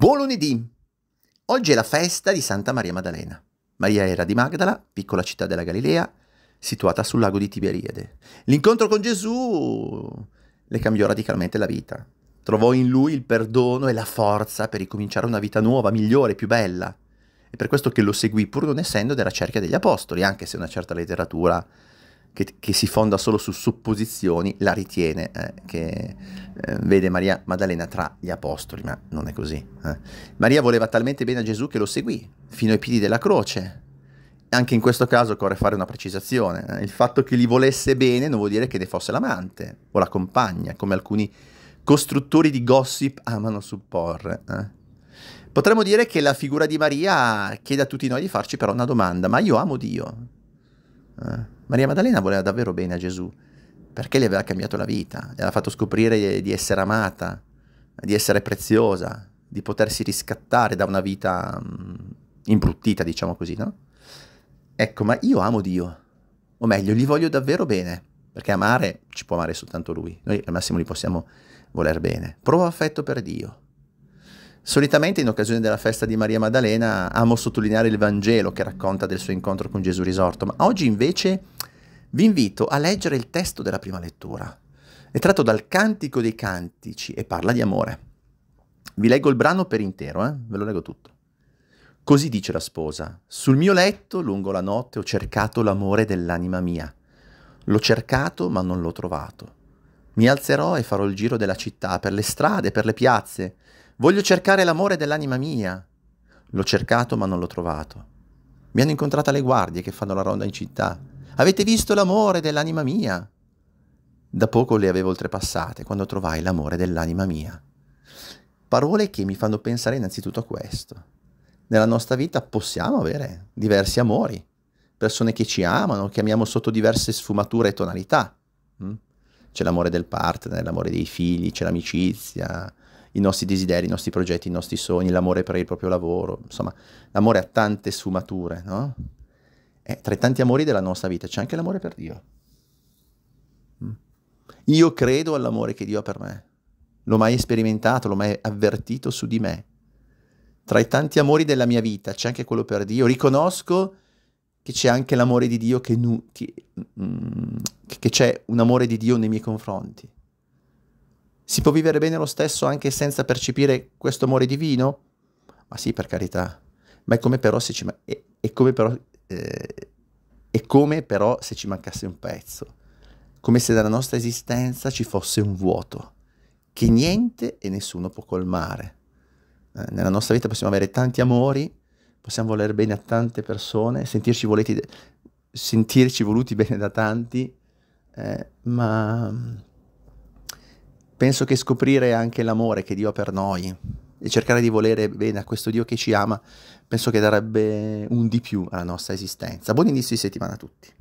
Buon lunedì! Oggi è la festa di Santa Maria Maddalena. Maria era di Magdala, piccola città della Galilea, situata sul lago di Tiberiade. L'incontro con Gesù le cambiò radicalmente la vita. Trovò in lui il perdono e la forza per ricominciare una vita nuova, migliore, più bella. È per questo che lo seguì pur non essendo della cerchia degli apostoli, anche se una certa letteratura che, che, si fonda solo su supposizioni, la ritiene eh, che eh, vede Maria Maddalena tra gli apostoli, ma non è così. Eh. Maria voleva talmente bene a Gesù che lo seguì fino ai piedi della croce. Anche in questo caso occorre fare una precisazione. Eh. Il fatto che li volesse bene non vuol dire che ne fosse l'amante o la compagna, come alcuni costruttori di gossip amano supporre. Eh. Potremmo dire che la figura di Maria chiede a tutti noi di farci però una domanda, ma io amo Dio? Eh. Maria Maddalena voleva davvero bene a Gesù, perché le aveva cambiato la vita, gli aveva fatto scoprire di essere amata, di essere preziosa, di potersi riscattare da una vita mh, mm, imbruttita, diciamo così, no? Ecco, ma io amo Dio, o meglio, gli voglio davvero bene, perché amare ci può amare soltanto Lui, noi al massimo gli possiamo voler bene. Provo affetto per Dio. Solitamente in occasione della festa di Maria Maddalena amo sottolineare il Vangelo che racconta del suo incontro con Gesù risorto, ma oggi invece vi invito a leggere il testo della prima lettura. È tratto dal Cantico dei Cantici e parla di amore. Vi leggo il brano per intero, eh? ve lo leggo tutto. Così dice la sposa, sul mio letto lungo la notte ho cercato l'amore dell'anima mia. L'ho cercato ma non l'ho trovato. Mi alzerò e farò il giro della città, per le strade, per le piazze. Voglio cercare l'amore dell'anima mia. L'ho cercato ma non l'ho trovato. Mi hanno incontrata le guardie che fanno la ronda in città. Avete visto l'amore dell'anima mia? Da poco le avevo oltrepassate quando trovai l'amore dell'anima mia. Parole che mi fanno pensare innanzitutto a questo. Nella nostra vita possiamo avere diversi amori, persone che ci amano, che amiamo sotto diverse sfumature e tonalità. Mm? C'è l'amore del partner, l'amore dei figli, c'è l'amicizia, i nostri desideri, i nostri progetti, i nostri sogni, l'amore per il proprio lavoro, insomma, l'amore ha tante sfumature, no? Eh, tra i tanti amori della nostra vita c'è anche l'amore per Dio. Mm. Io credo all'amore che Dio ha per me. L'ho mai sperimentato, l'ho mai avvertito su di me. Tra i tanti amori della mia vita c'è anche quello per Dio. Riconosco che c'è anche l'amore di Dio, che, nu- che, mm, che c'è un amore di Dio nei miei confronti. Si può vivere bene lo stesso anche senza percepire questo amore divino? Ma sì, per carità. Ma è come però se ci... Ma- è, è come però eh, è come però se ci mancasse un pezzo, come se dalla nostra esistenza ci fosse un vuoto che niente e nessuno può colmare. Eh, nella nostra vita possiamo avere tanti amori, possiamo voler bene a tante persone, sentirci, voleti, sentirci voluti bene da tanti, eh, ma mm, penso che scoprire anche l'amore che Dio ha per noi, e cercare di volere bene a questo Dio che ci ama, penso che darebbe un di più alla nostra esistenza. Buon inizio di settimana a tutti.